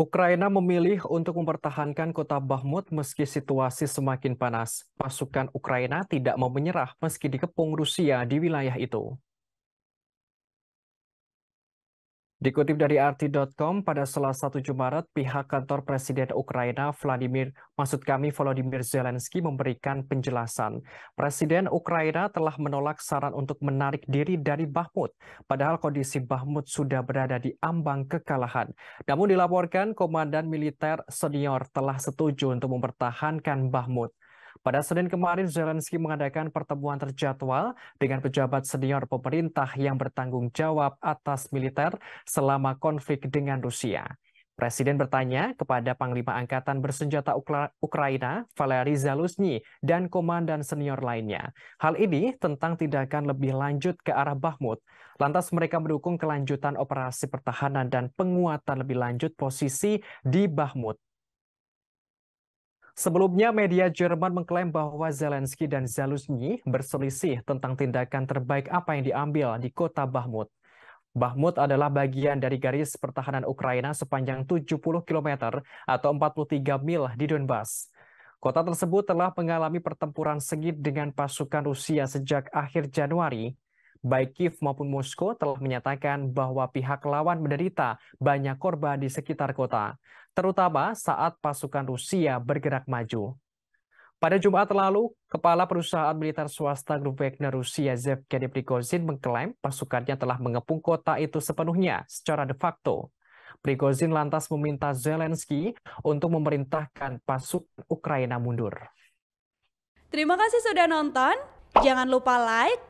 Ukraina memilih untuk mempertahankan kota Bakhmut meski situasi semakin panas. Pasukan Ukraina tidak mau menyerah meski dikepung Rusia di wilayah itu. Dikutip dari arti.com, pada Selasa 7 Maret, pihak kantor Presiden Ukraina Vladimir, maksud kami Volodymyr Zelensky memberikan penjelasan. Presiden Ukraina telah menolak saran untuk menarik diri dari Bahmut, padahal kondisi Bahmut sudah berada di ambang kekalahan. Namun dilaporkan, Komandan Militer Senior telah setuju untuk mempertahankan Bahmut. Pada Senin kemarin, Zelensky mengadakan pertemuan terjadwal dengan pejabat senior pemerintah yang bertanggung jawab atas militer selama konflik dengan Rusia. Presiden bertanya kepada Panglima Angkatan Bersenjata Ukra Ukraina, Valery Zaluzny, dan komandan senior lainnya. Hal ini tentang tindakan lebih lanjut ke arah Bahmut. Lantas mereka mendukung kelanjutan operasi pertahanan dan penguatan lebih lanjut posisi di Bahmut. Sebelumnya, media Jerman mengklaim bahwa Zelensky dan Zaluzny berselisih tentang tindakan terbaik apa yang diambil di kota Bahmut. Bahmut adalah bagian dari garis pertahanan Ukraina sepanjang 70 km atau 43 mil di Donbas. Kota tersebut telah mengalami pertempuran sengit dengan pasukan Rusia sejak akhir Januari Baik Kiev maupun Moskow telah menyatakan bahwa pihak lawan menderita banyak korban di sekitar kota, terutama saat pasukan Rusia bergerak maju. Pada Jumat lalu, kepala perusahaan militer swasta grup Wagner Rusia Zevgeny Prigozhin mengklaim pasukannya telah mengepung kota itu sepenuhnya secara de facto. Prigozhin lantas meminta Zelensky untuk memerintahkan pasukan Ukraina mundur. Terima kasih sudah nonton. Jangan lupa like,